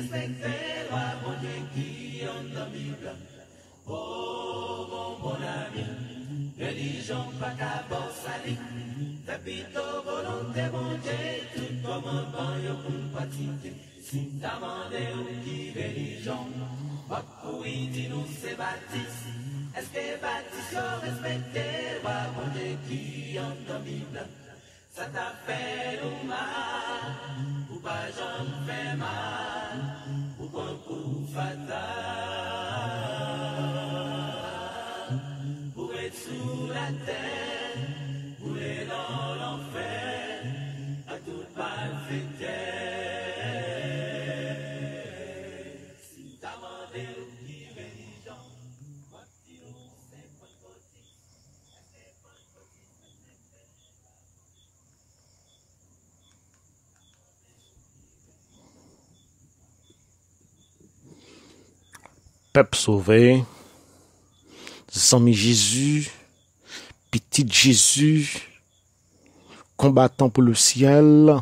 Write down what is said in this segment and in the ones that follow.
ezentzela bonyenki ondamibla bon bonami Religion paka bosali Tapito volonte bonje Tu toma banho com patite Sintamandeu que religion Bakuiti não se batisse Este batisse o respeite Wa bonyenki ondamibla Santa fé no mar O pajão fé mar fatah peuple sauvé, Zami Jésus, petit Jésus, combattant pour le ciel,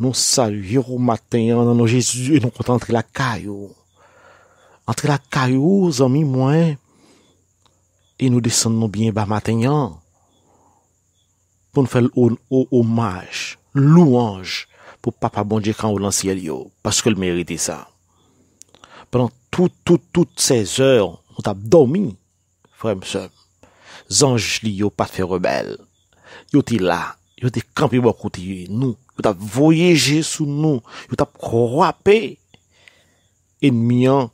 nous saluons matin dans nos Jésus et nous comptons la caillou. Entre la caillou, Zami, moi, et nous descendons bien bas matin hein, pour nous faire hommage, louange pour papa bon Dieu quand on lance ciel parce que le ça. Pendan tout, tout, tout sez or, nou tap domi. Frèm se, zanj li yo pat fè rebel. Yo ti la, yo ti kampi wakouti nou. Yo tap voyeje sou nou. Yo tap kwape. Enmian.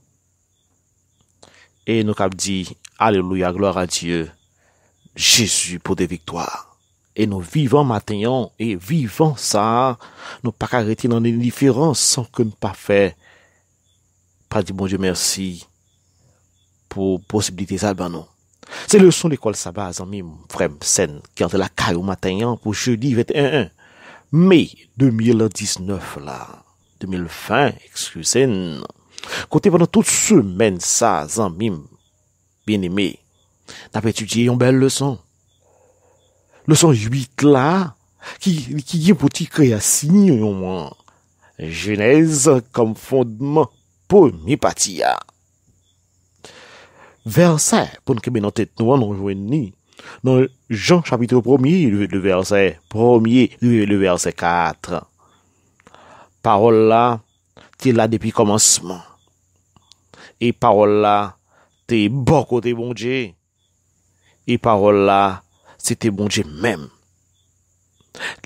E nou kap di, aleluya, gloar a Diyo. Jezu pou de viktwa. E nou vivan matenyon, e vivan sa. Nou pakare ti nan enlifiran, san ke nou pa fè. pas bon Dieu merci pour possibilité ça ben non. C'est le son de l'école sabbat, scène, qui entre la caille au matin, hein, pour jeudi 21 mai 2019, là, 2020, excusez nous Côté pendant toute semaine, ça, zanmim bien aimé, n'a étudié une belle leçon. Leçon 8, là, qui, qui est pour créer un signe, Genèse comme fondement Pou mipati ya. Versè, pou nkebe nan tèt nou an nou jwen ni. Nan jan chapitre 1, 1, 2, 2, versè 4. Parol la, te la depi komanseman. E parol la, te bo kote bonje. E parol la, se te bonje men.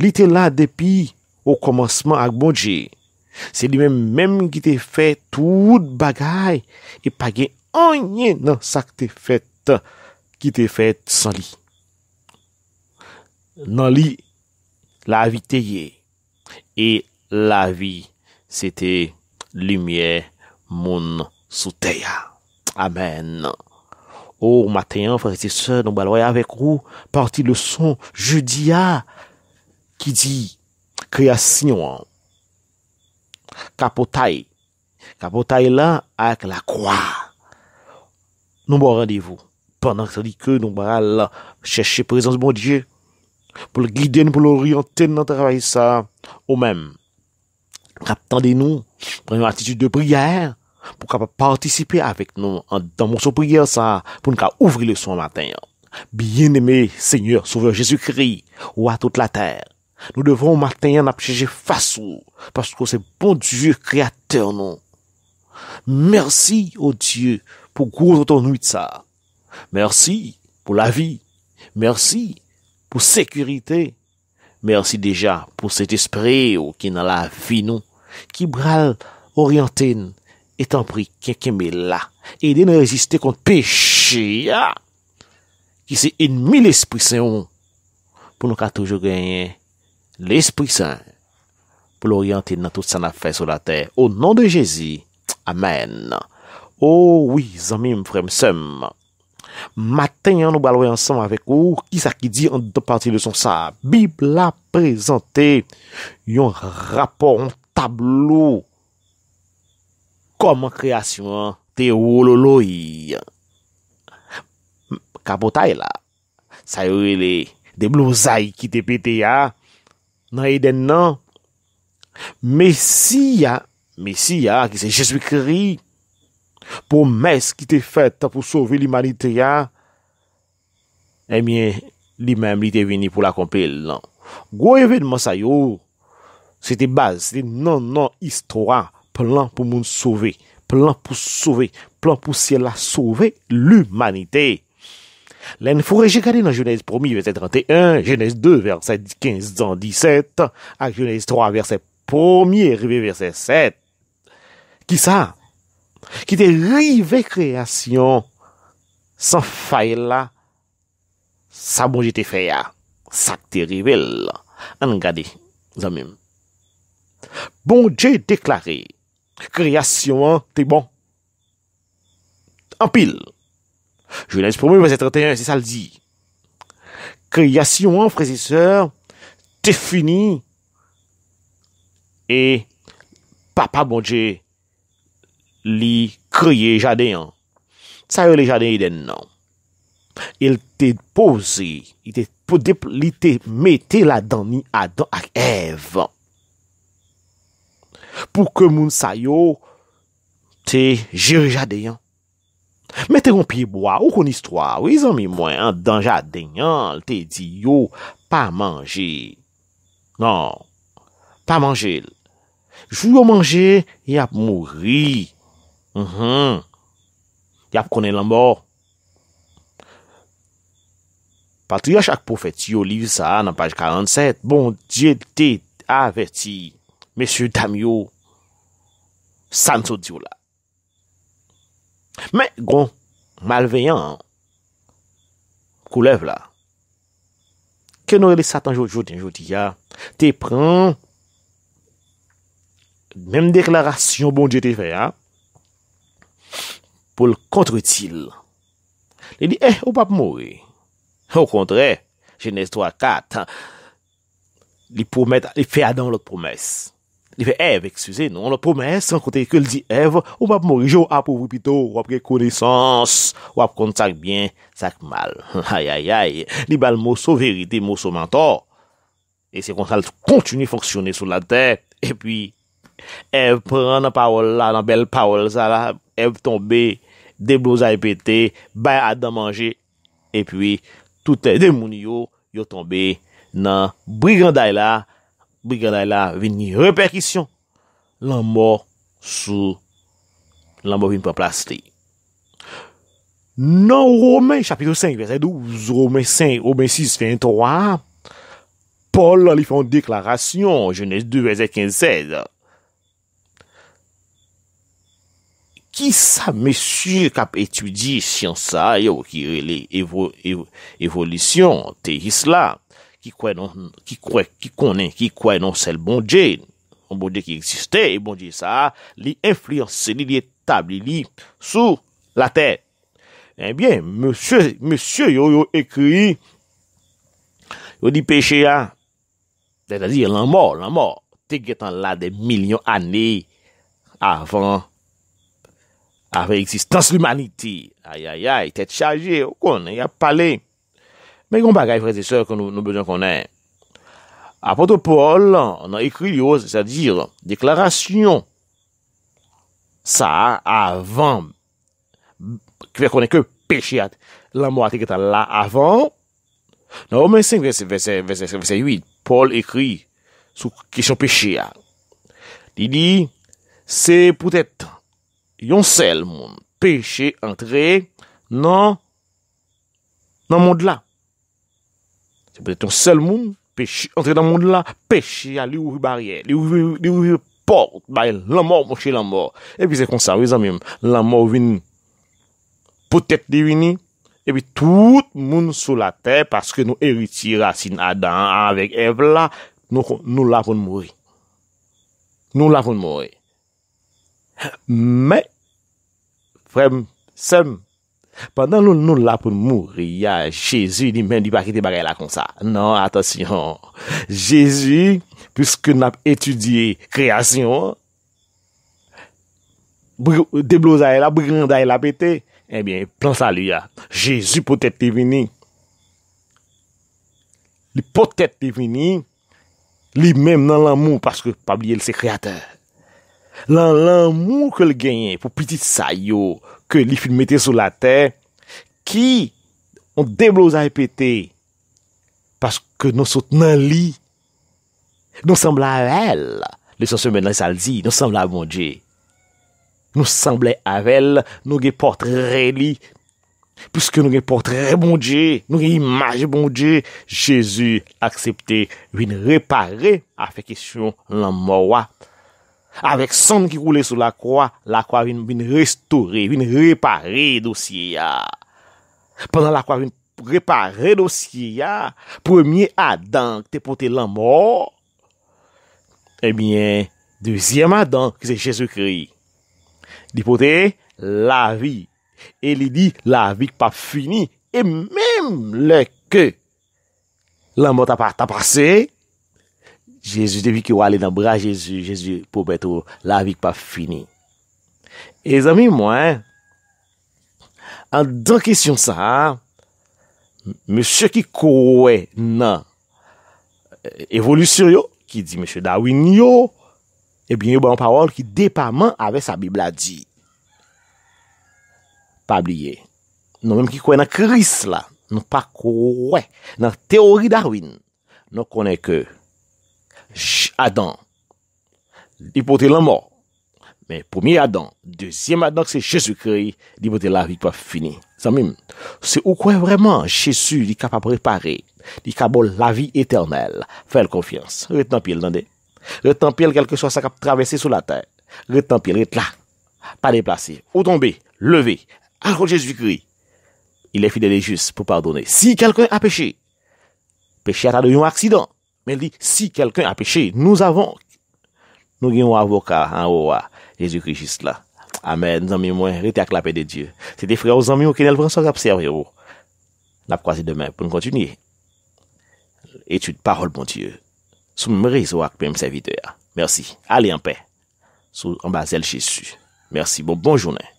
Li te la depi, ou komanseman ak bonje. E parol la, se te bonje men. Se li men mèm ki te fè tout bagay, e pa gen anye nan sa ki te fèt, ki te fèt san li. Nan li, la vi te ye, e la vi, se te lumiè moun souteya. Amen. Ou matenyan fè se se nou balwaye avèk rou, parti le son judiya ki di kreasyon an. Kapotay, kapotay la ak la kwa Nouman randevou, pandan ki sa di ke nouman la cheshe prezons bon Dje Pol giden, pol oryanten nan travay sa ou men Kapotande nou, pren nou atitude de priyer Pou kapo partisipe avek nou an damon so priyer sa Poun ka ouvri le son maten Bien eme, seigneur, souve jesu kri, ou a tout la ter Nou devon matenyan apcheje fasou Pasko se bon Diyo kreaten nou Mersi O Diyo pou kouz O ton ou tsa Mersi pou la vi Mersi pou sekurite Mersi deja pou set espri Ou oh, ki nan la vi nou Ki bral oryanten Etan pri kenkeme la E de nan reziste kont peche Ki ah. se enmi L'esprit se yon Pou nou ka toujou genyen L'Espri Saint, ploryante nan tout san afe sou la ter. O nan de Jezi, amen. O, oh oui, zanmim fremsem. Maten, an nou baloyansan avek ou, kisa ki di, an do parti le son sa. Bib la prezante, yon rapor, yon tablo, kom kreasyon, te ou lolo yi. Kabotay la, sayo yi le, de blouzay ki te pete ya, nan e den nan, Mesiya, Mesiya ki se Jezwekri, pou mes ki te fèt pou sove li manite ya, e eh myen, li mem li te vini pou l'akompil, nan. Gwo evit monsa yo, se te baz, se te nan nan istora, plan pou moun sove, plan pou sove, plan pou se la sove li manite ya. Len fwo reje gade nan jenese 1 verset 31, jenese 2 verset 15 zan 17, ak jenese 3 verset 1, revi verset 7. Ki sa? Ki te rive kreasyon san fay la, sa bonje te faya, sa te rive la. An gade, zan mwen. Bonje deklare kreasyon te bon. An pil. Je lans pou mwen vese 31, se sa l di. Kriyasyon an, freziseur, te fini. E papa bonje li kriye jadeyan. Sayo li jadeyan den nan. Il te pose, li te mete la dan ni adan ak evan. Pou ke moun sayo, te jire jadeyan. Metè yon pi bo a, ou kon istwa, wè yon mi mwen an danja denyan, l te di yo, pa manje. Nan, pa manje. Jou yo manje, yap mou ri. Mh mh, yap konen lanbo. Patriyak chak pofeti yo liv sa nan paj 47, bon, diye te aveti, mèsyou dam yo, san so diyo la. Men, goun, malveyan, koulev la, kenore li satan jouti jouti ya, te pren, menm deklarasyon bon dje te fe ya, pou l kontre til. Li li, eh, ou pape moui, ou kontre, jenese 3-4, li pou met, li fe adan lout promesse. Li fe Ev, eksuse nou, an lo pomez, san kote ke li di Ev, ou ap morijo ap ou vupito, wap ge konesans, wap kont sak byen, sak mal. Ay, ay, ay, li bal mou so verite, mou so mantor. E se kon sal kontinu foksyone sou la det, e pi Ev pran nan parol la, nan bel parol sa la, Ev tombe, debloza epete, bay adan manje, e pi toute demouni yo, yo tombe nan briganday la, Brigaday la vini reperisyon la mor sou la mor vini paplaste. Nan ou Romè, chapito 5, verset 12, Romè 5, Romè 6, 23, Paul li fè an deklarasyon, Genèse 2, verset 15, 16. Ki sa mè sye kap etudi syansa yo ki evolisyon te hisla? Non, ki konen, ki kwenon sel bonje, bonje ki eksiste, bonje sa, li enflyanse li li etabli li sou la tèd. Ebyen, monsye yo yo ekri, yo di peche ya, te zi, lan mor, lan mor, te getan la de milyon anè, avan, avan eksistans l'umaniti, ayayay, te tchaje, yo konen, yo pale, Mè yon bagay freziseur kon nou bejyon konen. Apo to Paul, nan ekri yo, se a dir, deklarasyon, sa avan, kwe konen ke peche at, la mou ati ketan la avan, nan omen se vese 8, Paul ekri sou kesyon peche a. Di di, se poutet, yon sel moun, peche antre nan, nan moun de la. Se pwede ton sel moun, pechi, entre tan moun la, pechi, a li ou vi barye, li ou vi port, baye, la mò wò che la mò. E pi se konsan, wè zan mèm, la mò win, pwede te divini, e pi tout moun sou la tè, paske nou eriti rasin Adam, avek ev la, nou la von mouri. Nou la von mouri. Mè, frem, sem, se m, Padan nou nou la pou mou, ya Jezu ni men di baki te bagay la kon sa. Nan, atasyon. Jezu, pwiske nap etudye kreasyon, deblozay la, brenday la pete, ebyen, plansa li ya, Jezu potet te vini. Li potet te vini, li men nan lan mou, paske pa blye lise kreator. Lan lan mou ke li genyen, pou piti sa yo, li fit mette sou la ter, ki, on debloz a epete, paske nou sot nan li, nou sembla avèl, lè son semen nan salzi, nou sembla bon dje, nou sembla avèl, nou ge portre li, pwiske nou ge portre bon dje, nou ge imaj bon dje, jèzu aksepte, vin repare, a fekisyon nan mwa wap, Avek sonde ki koule sou la kwa, la kwa vin restore, vin repare dosye ya. Pendan la kwa vin repare dosye ya, premye adan te pote lamor, ebyen, eh dwezyem adan ki se Jezou kri. Di pote la vi. E li di la vi ki pa fini, e mèm le ke. Lamor ta pase, Jezou devik yo ale nan bra Jezou, Jezou pou beto la vik pa fini. E zami mwen, an dan kesyon sa, Monsye ki kowe nan evolusyon yo, ki di Monsye Darwin yo, e eh bine yo ban parol ki depaman ave sa Bibla di. Pa bliye, nan menm ki kowe nan kris la, nan pa kowe, nan teori Darwin, nan kone ke yo, Ch, Adam, li potè la mort. Men, premier Adam, deuxième Adam, se Jésus-Christ, li potè la vit pas fini. Sanmim, se ou kwen vreman Jésus li kap ap repare, li kap bol la vit eternel. Fel konfians. Retanpil, dande. Retanpil, kelke so sa kap travesse sou la tè. Retanpil, ret la. Pa deplase. Ou tombe, leve, akon Jésus-Christ. Il est fidèle et juste pou pardonner. Si kelkon ap péché, péché ata de yon aksidant, Men li, si kelken a peche, nou zavon. Nou gen ou avoka, an ou wa, Jezu kri jist la. Amen, zan mi mwen, rete ak la pe de Diyo. Se de fre ou zan mi mwen, kenel vran soz apse avyo. Nap kwa se demen, pou nou kontinye. Etude parol bon Diyo. Sou mmeri sou akpem se vide ya. Merci. Ali an pe. Sou ambazel jesu. Merci. Bon, bon jounen.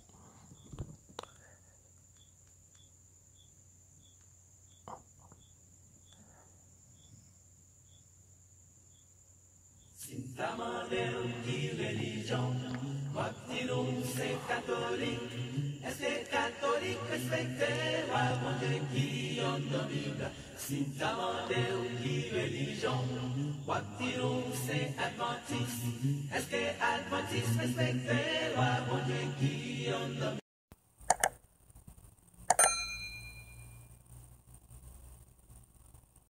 cattolic, este cattolic peste la bonne qui en domingue, sintama deu qui religion, waptiru se adventiste, que adventiste peste la bonne qui